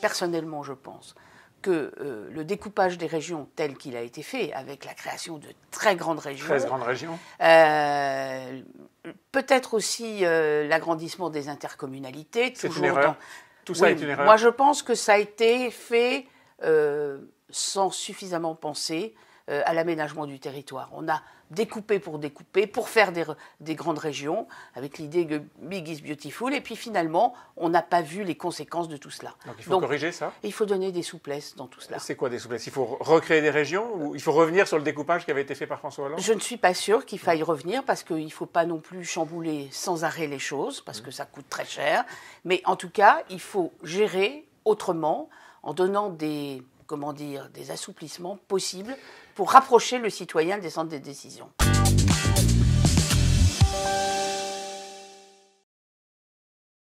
Personnellement, je pense que euh, le découpage des régions tel qu'il a été fait, avec la création de très grandes régions, euh, peut-être aussi euh, l'agrandissement des intercommunalités. C'est Tout ça est une erreur. Moi, je pense que ça a été fait sans suffisamment penser. Euh, à l'aménagement du territoire. On a découpé pour découper, pour faire des, grandes régions, avec l'idée que Big is Beautiful, et puis finalement, on n'a pas vu les conséquences de tout cela. Donc il faut corriger ça Il faut donner des souplesses dans tout cela. C'est quoi des souplesses Il faut recréer des régions ou il faut revenir sur le découpage qui avait été fait par François Hollande Je ne suis pas sûre qu'il faille revenir parce qu'il ne faut pas non plus chambouler sans arrêt les choses, parce que ça coûte très cher. Mais en tout cas, il faut gérer autrement en donnant des comment dire, des assouplissements possibles pour rapprocher le citoyen des centres de décision.